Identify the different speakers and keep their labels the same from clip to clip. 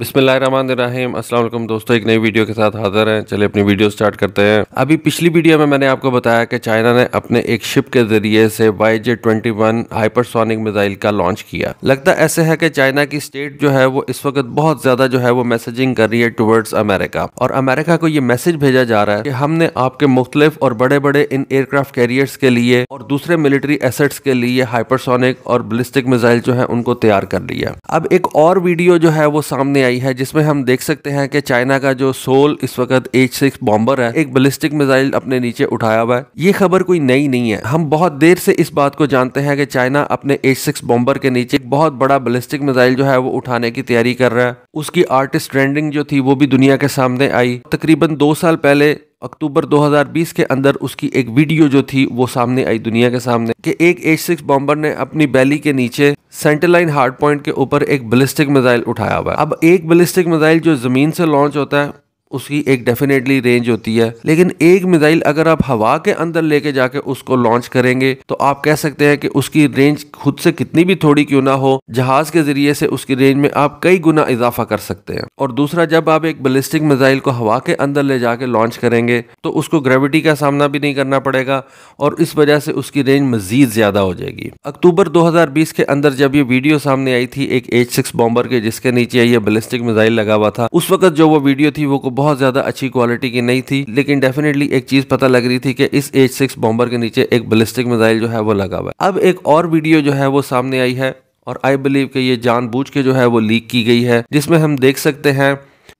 Speaker 1: बिस्मिल्लाहिर्रहमानिर्रहीम अस्सलाम वालेकुम दोस्तों एक नई वीडियो के साथ हाजिर हैं चलिए अपनी वीडियो स्टार्ट करते हैं अभी पिछली वीडियो में मैंने आपको बताया कि चाइना ने अपने एक शिप के जरिए से Y J twenty one hypersonic missile का लॉन्च किया लगता ऐसे है कि चाइना की स्टेट जो है वो इस वक्त बहुत ज्यादा जो है वो मैसेजिंग कर रही है टूवर्ड्स अमेरिका और अमेरिका को ये मैसेज भेजा जा रहा है कि हमने आपके मुख्तलिफ और बड़े बड़े इन एयरक्राफ्ट कैरियर्स के लिए और दूसरे मिलिट्री एसेट्स के लिए हाइपरसोनिक और बलिस्टिक मिसाइल जो है उनको तैयार कर लिया अब एक और वीडियो जो है वो सामने आई है जिसमें हम देख सकते हैं कि चाइना का जो सोल इस वक्त एच सिक्स बॉम्बर है एक बलिस्टिक मिसाइल अपने नीचे उठाया हुआ है ये खबर कोई नई नहीं है हम बहुत देर से इस बात को जानते हैं कि चाइना अपने एच सिक्स बॉम्बर के नीचे एक बहुत बड़ा बलिस्टिक मिसाइल जो है वो उठाने की तैयारी कर रहा है उसकी आर्टिस्ट ट्रेंडिंग जो थी वो भी दुनिया के सामने आई तकरीबन दो साल पहले अक्टूबर 2020 के अंदर उसकी एक वीडियो जो थी वो सामने आई दुनिया के सामने कि एक एच सिक्स बॉम्बर ने अपनी बैली के नीचे सेंटरलाइन लाइन हार्ड पॉइंट के ऊपर एक बलिस्टिक मिसाइल उठाया हुआ है अब एक बलिस्टिक मिसाइल जो ज़मीन से लॉन्च होता है उसकी एक डेफिनेटली रेंज होती है लेकिन एक मिसाइल अगर आप हवा के अंदर लेके जाके उसको लॉन्च करेंगे तो आप कह सकते हैं कि उसकी रेंज खुद से कितनी भी थोड़ी क्यों ना हो जहाज के जरिए से उसकी रेंज में आप कई गुना इजाफा कर सकते हैं और दूसरा जब आप एक बलिस्टिक मिसाइल को हवा के अंदर ले जाके लॉन्च करेंगे तो उसको ग्रेविटी का सामना भी नहीं करना पड़ेगा और इस वजह से उसकी रेंज मजीद ज्यादा हो जाएगी अक्टूबर बीस के अंदर जब ये वीडियो सामने आई थी एक एच सिक्स बॉम्बर के जिसके नीचे ये बलिस्टिक मिजाइल लगा हुआ था उस वक्त जो वो वीडियो थी वो बहुत ज़्यादा अच्छी क्वालिटी की नहीं थी लेकिन डेफिनेटली एक चीज़ पता लग रही थी कि इस एच सिक्स बॉम्बर के नीचे एक बलिस्टिक मिसाइल जो है वो लगा हुआ है अब एक और वीडियो जो है वो सामने आई है और आई बिलीव कि ये जानबूझ के जो है वो लीक की गई है जिसमें हम देख सकते हैं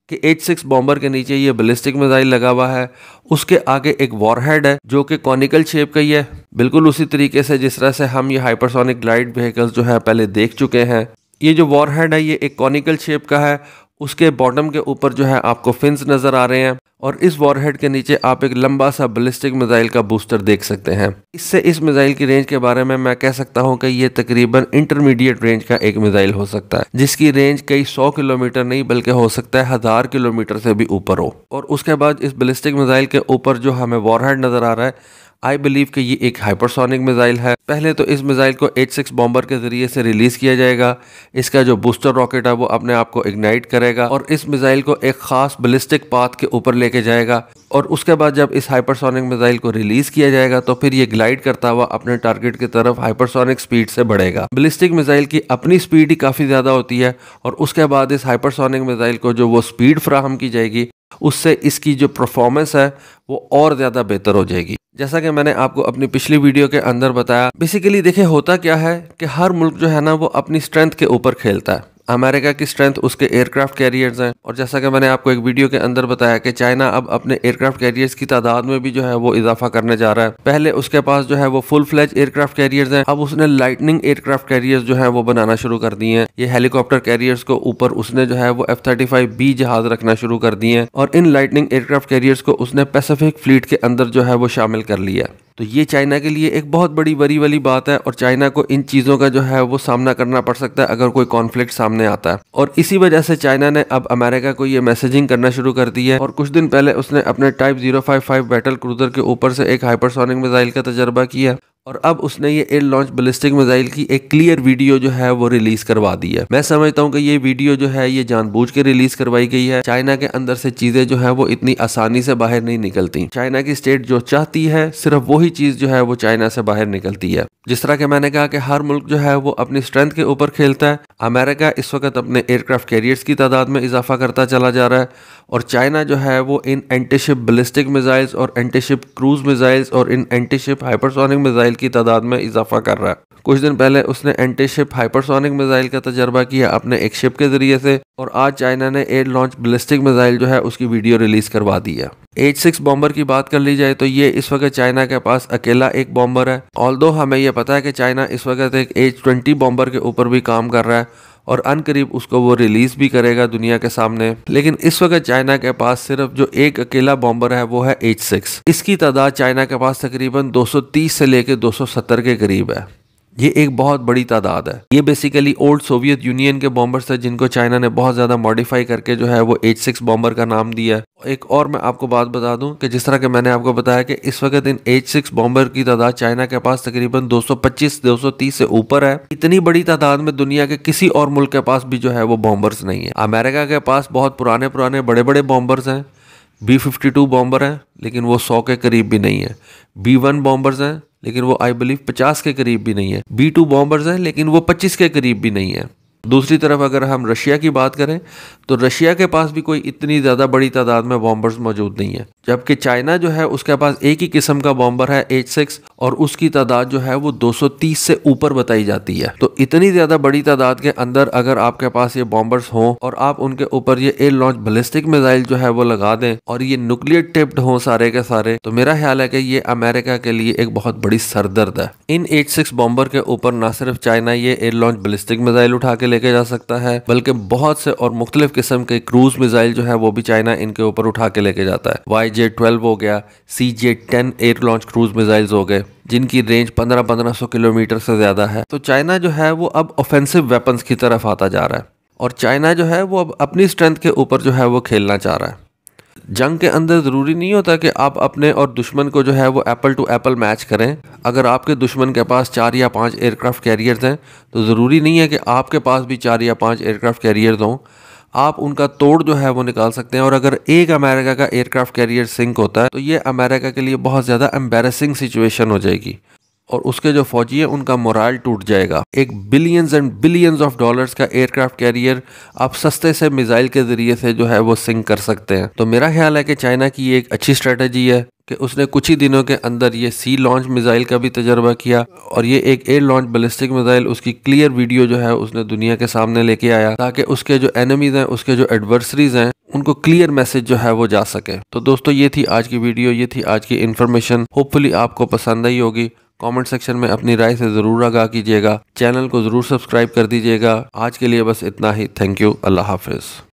Speaker 1: कि एच सिक्स बॉम्बर के नीचे ये बलिस्टिक मिसाइल लगा हुआ है उसके आगे एक वॉरहेड है जो कि कॉनिकल शेप का ही है बिल्कुल उसी तरीके से जिस तरह से हम ये हाइपरसोनिक ग्लाइड व्हीकल्स जो है पहले देख चुके हैं ये जो वॉरहेड है ये एक कॉनिकल शेप का है उसके बॉटम के ऊपर जो है आपको फिन्स नज़र आ रहे हैं और इस वॉरहेड के नीचे आप एक लंबा सा बलिस्टिक मिसाइल का बूस्टर देख सकते हैं इससे इस मिज़ाइल की रेंज के बारे में मैं कह सकता हूं कि ये तकरीबन इंटरमीडिएट रेंज का एक मिज़ाइल हो सकता है जिसकी रेंज कई सौ किलोमीटर नहीं बल्कि हो सकता है हज़ार किलोमीटर से भी ऊपर हो और उसके बाद इस बलिस्टिक मिज़ाइल के ऊपर जो हमें वॉरहेड नज़र आ रहा है आई बिलीव कि ये एक हाइपरसोनिक मिसाइल है पहले तो इस मिसाइल को एच सिक्स बॉम्बर के जरिए से रिलीज किया जाएगा इसका जो बूस्टर रॉकेट है वो अपने आप को इग्नाइट करेगा और इस मिसाइल को एक खास बलिस्टिक पाथ के ऊपर लेके जाएगा और उसके बाद जब इस हाइपरसोनिक मिसाइल को रिलीज किया जाएगा तो फिर ये ग्लाइड करता हुआ अपने टारगेट की तरफ हाइपरसोनिक स्पीड से बढ़ेगा बलिस्टिक मिसाइल की अपनी स्पीड ही काफ़ी ज़्यादा होती है और उसके बाद इस हाइपरसोनिक मिसाइल को जो वो स्पीड फ्राहम की जाएगी उससे इसकी जो परफॉर्मेंस है वो और ज़्यादा बेहतर हो जाएगी जैसा कि मैंने आपको अपनी पिछली वीडियो के अंदर बताया बेसिकली देखे होता क्या है कि हर मुल्क जो है ना वो अपनी स्ट्रेंथ के ऊपर खेलता है अमेरिका की स्ट्रेंथ उसके एयरक्राफ्ट कैरियर्स हैं और जैसा कि मैंने आपको एक वीडियो के अंदर बताया कि चाइना अब अपने एयरक्राफ्ट कैरियर्स की तादाद में भी जो है वो इजाफा करने जा रहा है पहले उसके पास जो है वो फुल फ्लैज एयरक्राफ्ट कैरियर्स हैं अब उसने लाइटनिंग एयरक्राफ्ट कैरियर्स जो है वो बनाना शुरू कर दिए हैं ये हेलीकॉप्टर कैरियर्स को ऊपर उसने जो है वो एफ थर्टी फाइव बी जहाज रखना शुरू कर दिए हैं और इन लाइटनिंग एयरक्राफ्ट कैरियर्स को उसने पैसेफिक फ्लीट के अंदर जो है वो शामिल कर लिया तो ये चाइना के लिए एक बहुत बड़ी बरी वाली बात है और चाइना को इन चीज़ों का जो है वो सामना करना पड़ सकता है अगर कोई कॉन्फ्लिक्ट सामने आता है और इसी वजह से चाइना ने अब अमेरिका को ये मैसेजिंग करना शुरू कर दी है और कुछ दिन पहले उसने अपने type zero five five battle cruiser के ऊपर से एक हाइपरसोनिक मिजाइल का तजर्बा किया और अब उसने ये एयर लॉन्च बलिस्टिक मिसाइल की एक क्लियर वीडियो जो है वो रिलीज करवा दी है मैं समझता हूँ कि ये वीडियो जो है ये जानबूझ के रिलीज करवाई गई है चाइना के अंदर से चीजें जो है वो इतनी आसानी से बाहर नहीं निकलती चाइना की स्टेट जो चाहती है सिर्फ वही चीज जो है वो चाइना से बाहर निकलती है जिस तरह के मैंने कहा कि हर मुल्क जो है वो अपनी स्ट्रेंथ के ऊपर खेलता है अमेरिका इस वक्त अपने एयरक्राफ्ट कैरियर्स की तादाद में इजाफा करता चला जा रहा है और चाइना जो है वो इन एंटीशिप बलिस्टिक मिसाइल्स और एंटीशिप क्रूज मिसाइल्स और इन एंटीशिप हाइपरसोनिक मिसाइल की तादाद में इजाफा कर रहा है कुछ दिन पहले उसने एंटीशिप हाइपरसोनिक मिसाइल का तजर्बा किया अपने एक शिप के जरिए से और आज चाइना ने एयर लॉन्च बलिस्टिक मिसाइल जो है उसकी वीडियो रिलीज करवा दी है एच सिक्स बॉम्बर की बात कर ली जाए तो ये इस वक्त चाइना के पास अकेला एक बॉम्बर है ऑल हमें यह पता है कि चाइना इस वक्त एक एच ट्वेंटी बॉम्बर के ऊपर भी काम कर रहा है और अन करीब उसको वो रिलीज़ भी करेगा दुनिया के सामने लेकिन इस वक्त चाइना के पास सिर्फ जो एक अकेला बॉम्बर है वो है एच सिक्स इसकी तादाद चाइना के पास तकरीबन 230 से लेकर 270 के करीब है ये एक बहुत बड़ी तादाद है ये बेसिकली ओल्ड सोवियत यूनियन के बॉम्बर्स थे जिनको चाइना ने बहुत ज़्यादा मॉडिफाई करके जो है वो एच सिक्स बॉम्बर का नाम दिया है एक और मैं आपको बात बता दूं कि जिस तरह के मैंने आपको बताया कि इस वक्त इन एच सिक्स बॉम्बर की तादाद चाइना के पास तकरीबन 225 230 से ऊपर है इतनी बड़ी तादाद में दुनिया के किसी और मुल्क के पास भी जो है वो बॉम्बर्स नहीं है अमेरिका के पास बहुत पुराने पुराने बड़े बड़े बॉम्बर्स हैं बी फिफ्टी टू बॉम्बर हैं लेकिन वो सौ के करीब भी नहीं है बी वन बॉम्बर्स हैं लेकिन वो आई बिलीव पचास के करीब भी नहीं है बी टू बॉम्बर्स हैं लेकिन वो पच्चीस के करीब भी नहीं है दूसरी तरफ अगर हम रशिया की बात करें तो रशिया के पास भी कोई इतनी ज़्यादा बड़ी तादाद में बॉम्बर्स मौजूद नहीं है जबकि चाइना जो है उसके पास एक ही किस्म का बॉम्बर है एच सिक्स और उसकी तादाद जो है वो 230 से ऊपर बताई जाती है तो इतनी ज़्यादा बड़ी तादाद के अंदर अगर आपके पास ये बॉम्बर्स हों और आप उनके ऊपर ये एयर लॉन्च बलिस्टिक मिजाइल जो है वो लगा दें और ये न्यूक्लियर टिप्ड हों सारे के सारे तो मेरा ख्याल है कि ये अमेरिका के लिए एक बहुत बड़ी सरदर्द है इन एच सिक्स बॉम्बर के ऊपर ना सिर्फ चाइना ये एयर लॉन्च बलिस्टिक मिजाइल उठा के लेके जा सकता है बल्कि बहुत से और मुख्तलिफ किस्म के क्रूज मिसाइल जो है वो भी चाइना इनके ऊपर उठा के लेके जाता है वाई जे ट्वेल्व हो गया C J ten air launch cruise missiles हो गए जिनकी रेंज 15-1500 किलोमीटर से ज़्यादा है तो चाइना जो है वो अब ऑफेंसिव वेपन्स की तरफ आता जा रहा है और चाइना जो है वो अब अपनी स्ट्रेंथ के ऊपर जो है वो खेलना चाह रहा है जंग के अंदर ज़रूरी नहीं होता कि आप अपने और दुश्मन को जो है वो एप्पल टू एप्पल मैच करें अगर आपके दुश्मन के पास चार या पांच एयरक्राफ्ट कैरियर्स हैं तो ज़रूरी नहीं है कि आपके पास भी चार या पांच एयरक्राफ्ट कैरियर्स हों आप उनका तोड़ जो है वो निकाल सकते हैं और अगर एक अमेरिका का एयरक्राफ्ट कैरियर सिंक होता है तो ये अमेरिका के लिए बहुत ज़्यादा एम्बेरसिंग सिचुएशन हो जाएगी और उसके जो फौजी हैं उनका मोरल टूट जाएगा एक billions and billions of dollars का एयरक्राफ्ट कैरियर आप सस्ते से मिसाइल के जरिए से जो है वो सिंक कर सकते हैं तो मेरा ख्याल है कि चाइना की ये एक अच्छी स्ट्रेटजी है कि उसने कुछ ही दिनों के अंदर ये सी लॉन्च मिसाइल का भी तजर्बा किया और ये एक एयर लॉन्च बलिस्टिक मिसाइल उसकी क्लियर वीडियो जो है उसने दुनिया के सामने लेके आया ताकि उसके जो एनिमीज हैं उसके जो एडवर्सरीज हैं उनको क्लियर मैसेज जो है वो जा सके तो दोस्तों ये थी आज की वीडियो ये थी आज की इन्फॉर्मेशन होपफुली आपको पसंद आई होगी कमेंट सेक्शन में अपनी राय से ज़रूर आगाह कीजिएगा चैनल को ज़रूर सब्सक्राइब कर दीजिएगा आज के लिए बस इतना ही थैंक यू अल्लाह हाफिज़